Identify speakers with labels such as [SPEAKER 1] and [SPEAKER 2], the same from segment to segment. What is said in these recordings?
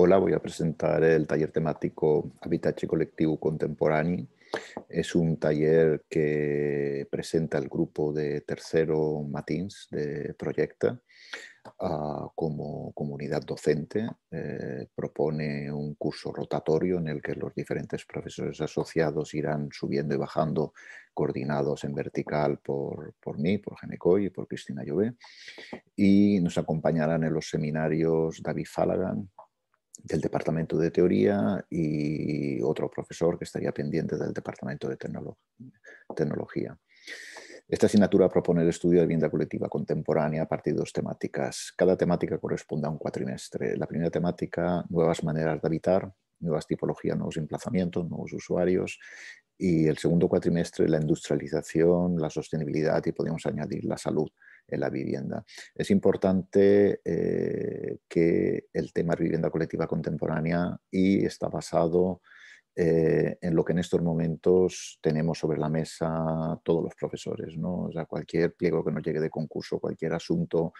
[SPEAKER 1] Hola, voy a presentar el taller temático habitat Colectivo Contemporáneo. Es un taller que presenta el grupo de tercero Matins de Proyecta ah, como comunidad docente. Eh, propone un curso rotatorio en el que los diferentes profesores asociados irán subiendo y bajando, coordinados en vertical por, por mí, por Genecoy y por Cristina Llobé. Y nos acompañarán en los seminarios David Falagan, del departamento de teoría y otro profesor que estaría pendiente del departamento de tecnología. Esta asignatura propone el estudio de vivienda colectiva contemporánea a partir de dos temáticas. Cada temática corresponde a un cuatrimestre. La primera temática, nuevas maneras de habitar, nuevas tipologías, nuevos emplazamientos, nuevos usuarios. Y el segundo cuatrimestre, la industrialización, la sostenibilidad y podemos añadir la salud en la vivienda. Es importante eh, que el tema de vivienda colectiva contemporánea y está basado eh, en lo que en estos momentos tenemos sobre la mesa todos los profesores. ¿no? sea, cualquier pliego que nos llegue de concurso, cualquier asunto,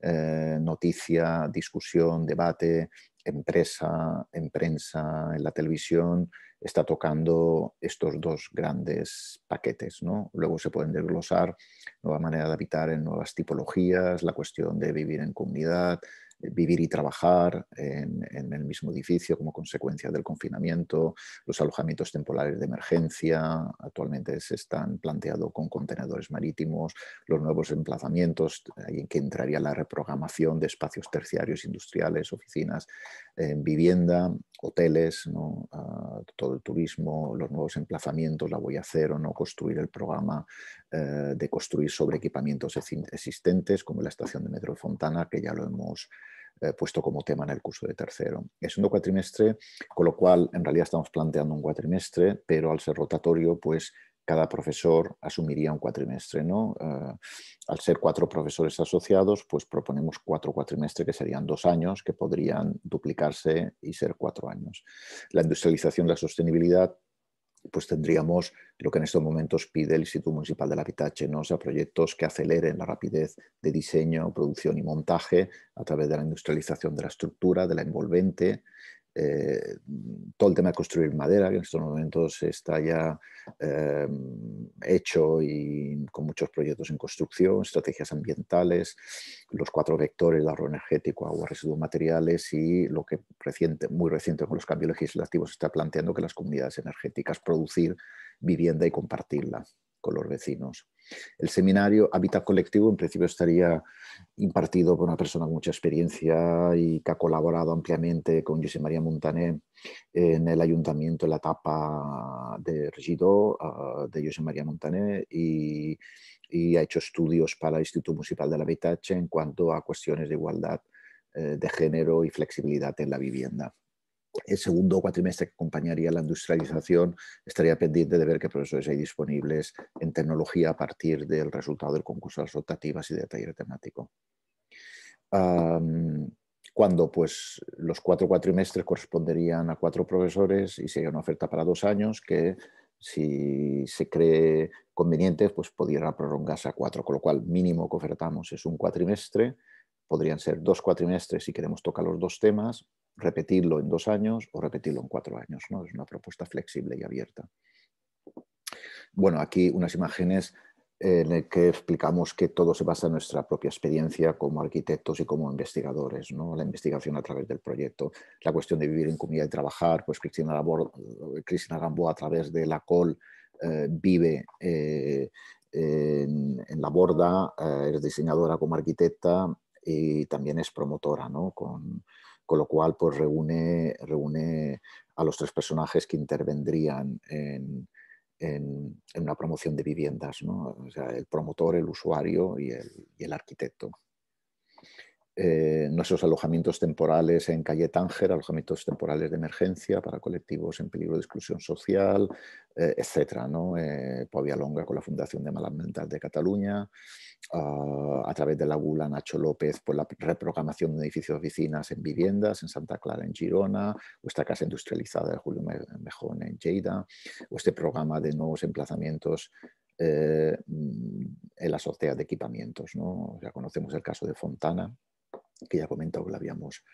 [SPEAKER 1] eh, noticia, discusión, debate, empresa, en prensa, en la televisión, está tocando estos dos grandes paquetes. ¿no? Luego se pueden desglosar nueva manera de habitar en nuevas tipologías, la cuestión de vivir en comunidad, eh, vivir y trabajar en, el mismo edificio como consecuencia del confinamiento, los alojamientos temporales de emergencia, actualmente se están planteando con contenedores marítimos, los nuevos emplazamientos, en que entraría la reprogramación de espacios terciarios, industriales, oficinas, vivienda, hoteles, ah, todo el turismo, los nuevos emplazamientos, la voy a hacer o ¿no? construir el programa eh, de construir sobre equipamientos existentes, como la estación de Metro Fontana, que ya lo hemos eh, puesto como tema en el curso de tercero. Es un cuatrimestre, con lo cual en realidad estamos planteando un cuatrimestre, pero al ser rotatorio, pues cada profesor asumiría un cuatrimestre. ¿no? Eh, al ser cuatro profesores asociados, pues proponemos cuatro cuatrimestres que serían dos años, que podrían duplicarse y ser cuatro años. La industrialización, la sostenibilidad pues tendríamos lo que en estos momentos pide el Instituto Municipal de la ¿no? O proyectos que aceleren la rapidez de diseño, producción y montaje a través de la industrialización de la estructura, de la envolvente, eh, todo el tema de construir madera, que en estos momentos está ya em, hecho y con muchos proyectos en construcción, estrategias ambientales, los cuatro vectores, de ahorro energético, agua, residuos materiales y lo que reciente, muy reciente con los cambios legislativos está planteando que las comunidades energéticas producir vivienda y compartirla con los vecinos. El seminario Hábitat Colectivo en principio estaría impartido por una persona con mucha experiencia y que ha colaborado ampliamente con José María Montané en el ayuntamiento en la etapa de regidor ah, de José María Montané y, ha hecho estudios para el Instituto Municipal de la Habitache en cuanto a cuestiones de igualdad eh, de género y flexibilidad en la vivienda el segundo cuatrimestre que acompañaría la industrialización estaría pendiente de ver qué profesores hay disponibles en tecnología a partir del resultado del concurso de las rotativas y de taller temático. cuando pues, los cuatro cuatrimestres corresponderían a cuatro profesores y sería una oferta para dos años que si se cree conveniente pues pudiera prolongarse a cuatro, con lo cual mínimo que ofertamos es un cuatrimestre, podrían ser dos cuatrimestres si queremos tocar los dos temas, repetirlo en dos años o repetirlo en cuatro años. ¿no? Es una propuesta flexible y abierta. Bueno, aquí unas imágenes eh, en las que explicamos que todo se basa en nuestra propia experiencia como arquitectos y como investigadores, ¿no? la investigación a través del proyecto, la cuestión de vivir en comunidad y trabajar, pues Cristina, Gamboa a través de la COL eh, vive eh, en, la borda, es diseñadora como arquitecta y también es promotora con, con lo cual pues, reúne, a los tres personajes que intervendrían en, en, una promoción de viviendas, ¿no? o sea, el promotor, el usuario y el arquitecto. Eh, nuestros alojamientos temporales en calle Tánger, alojamientos temporales de emergencia para colectivos en peligro de exclusión social, eh, etcétera, ¿no? Eh, Longa con la Fundación de Malas Mentales de Cataluña, ah, a través de la Gula Nacho López por la reprogramación de edificios oficinas en viviendas en Santa Clara, en Girona, o esta casa industrializada de Julio Mejón en Lleida, o este programa de nuevos emplazamientos mm, en la sortea de equipamientos. Ya conocemos el caso de Fontana, que ya he la habíamos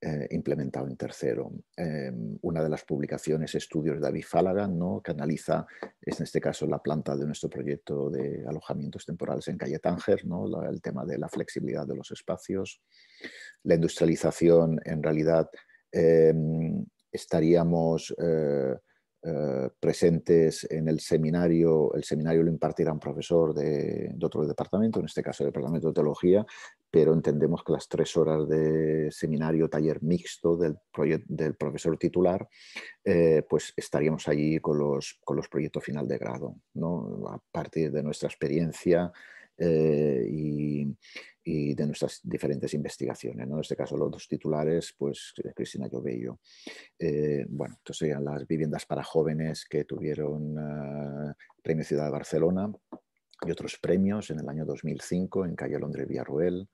[SPEAKER 1] eh, implementado en tercero. Em, una de las publicaciones, estudios de David Falagan, que analiza, es en este caso, la planta de nuestro proyecto de alojamientos temporales en calle Tánger, ¿no? el tema de la flexibilidad de los espacios. La industrialización, en realidad, em, estaríamos... Eh, eh, presentes en el seminario, el seminario lo impartirá un profesor de, otro departamento, en este caso el Departamento de Teología, pero entendemos que las tres horas de seminario, taller mixto del, profesor titular, eh, pues estaríamos allí con los, proyectos final de grado, a partir de nuestra experiencia eh, y, de nuestras diferentes investigaciones. En este caso, los dos titulares, pues eh, Cristina Llobello. Eh, bueno, entonces serían las viviendas para jóvenes que tuvieron Premio Ciudad de Barcelona y otros premios en el año 2005 en Calle Londres Villarruel,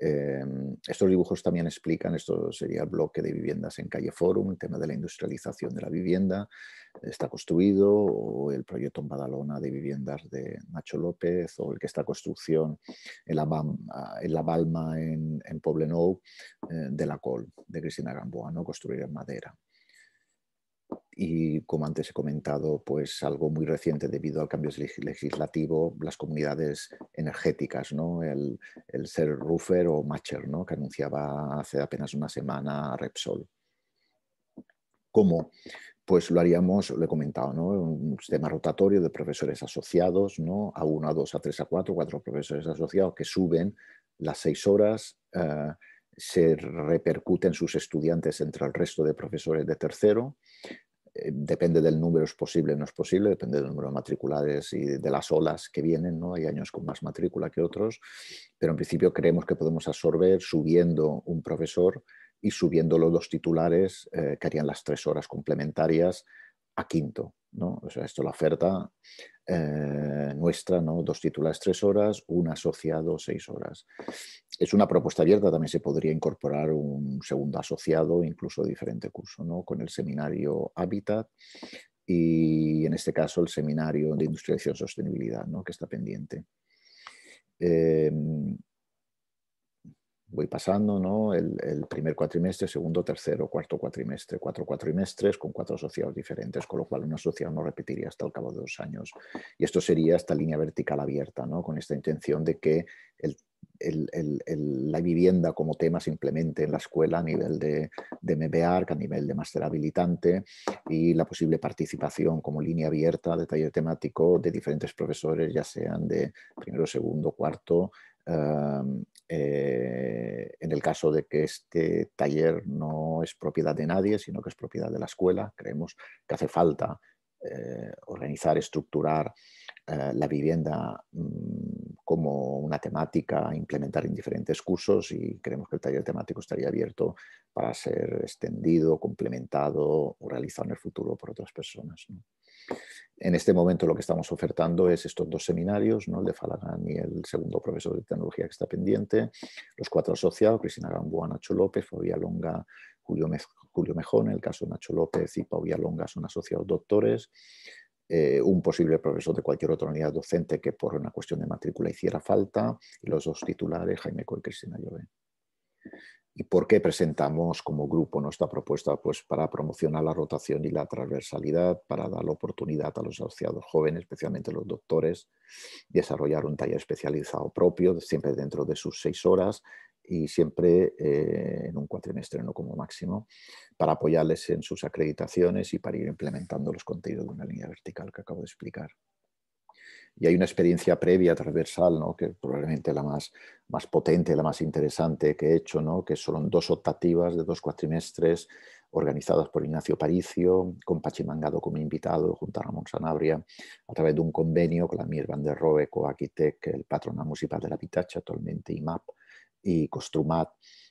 [SPEAKER 1] Em, estos dibujos también explican, esto sería el bloque de viviendas en calle Forum, el tema de la industrialización de la vivienda, está construido, o el proyecto en Badalona de viviendas de Nacho López, o el que está construcción en La, ah, en, Balma, en, eh, de la Col, de Cristina Gamboa, ¿no? construir en madera y como antes he comentado, pues algo muy reciente debido al cambio legislativo, las comunidades energéticas, el, el ser roofer o matcher, que anunciaba hace apenas una semana Repsol. ¿Cómo? Pues lo haríamos, lo he comentado, un sistema rotatorio de profesores asociados, a uno, a dos, a tres, a cuatro, cuatro profesores asociados que suben las seis horas. Eh, se repercuten sus estudiantes entre el resto de profesores de tercero, eh, depende del número, es posible, o no es posible, depende del número de matriculares y de las olas que vienen, ¿no? Hay años con más matrícula que otros, pero en principio creemos que podemos absorber subiendo un profesor y subiendo los dos titulares eh, que harían las tres horas complementarias a quinto, ¿no? O sea, esto la oferta eh, nuestra, dos titulares tres horas, un asociado seis horas. Es una propuesta abierta, también se podría incorporar un segundo asociado, incluso diferente curso, ¿no? con el seminario Hábitat y en este caso el seminario de industrialización y sostenibilidad, ¿no? que está pendiente. Em, voy pasando, ¿no? El, primer cuatrimestre, segundo, tercero, cuarto cuatrimestre, cuatro cuatrimestres con cuatro asociados diferentes, con lo cual una asociado no repetiría hasta el cabo de dos años. Y esto sería esta línea vertical abierta, ¿no? Con esta intención de que el la vivienda como tema simplemente en la escuela a nivel de, de MBARC, a nivel de máster habilitante y la posible participación como línea abierta de taller temático de diferentes profesores, ya sean de primero, segundo, cuarto. Em, eh, en el caso de que este taller no es propiedad de nadie, sino que es propiedad de la escuela, creemos que hace falta eh, organizar, estructurar eh, la vivienda mm, como una temática a implementar en diferentes cursos y creemos que el taller temático estaría abierto para ser extendido, complementado o realizado en el futuro por otras personas. En este momento lo que estamos ofertando es estos dos seminarios, ¿no? el de Falagán y el segundo profesor de tecnología que está pendiente, los cuatro asociados, Cristina Gamboa, Nacho López, Fabia Longa, Julio, Mejón, en el caso Nacho López y Pau Longa son asociados doctores, eh, un posible profesor de cualquier otra unidad docente que por una cuestión de matrícula hiciera falta, y los dos titulares, Jaime Coy y Cristina ¿Y por qué presentamos como grupo nuestra propuesta? Pues para promocionar la rotación y la transversalidad, para dar la oportunidad a los asociados jóvenes, especialmente los doctores, desarrollar un taller especializado propio, siempre dentro de sus seis horas, y siempre eh, en un cuatrimestre, no como máximo, para apoyarles en sus acreditaciones y para ir implementando los contenidos de una línea vertical que acabo de explicar. Y hay una experiencia previa, transversal, ¿no? que probablemente la más, más potente, la más interesante que he hecho, ¿no? que son dos optativas de dos cuatrimestres organizadas por Ignacio Paricio, con Pachimangado como invitado, junto a Ramón Sanabria, a través de un convenio con la Mir van der Rohe, Coaquitec, el Patrona Municipal de la Pitacha, actualmente IMAP, y Costrumat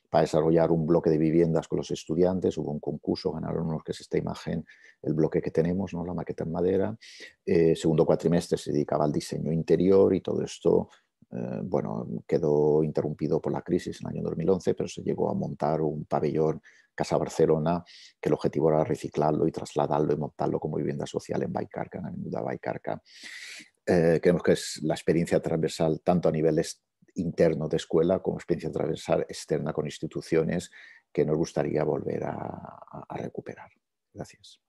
[SPEAKER 1] para desarrollar un bloque de viviendas con los estudiantes, hubo un concurso, ganaron unos que es esta imagen, el bloque que tenemos, ¿no? la maqueta en madera. Eh, segundo cuatrimestre se dedicaba al diseño interior y todo esto eh, bueno, quedó interrumpido por la crisis en el año 2011, pero se llegó a montar un pabellón Casa Barcelona, que el objetivo era reciclarlo y trasladarlo y montarlo como vivienda social en Baicarca, en la avenida Baicarca. Eh, creemos que es la experiencia transversal tanto a niveles interno de escuela como experiencia transversal externa con instituciones que nos gustaría volver a recuperar. Gracias.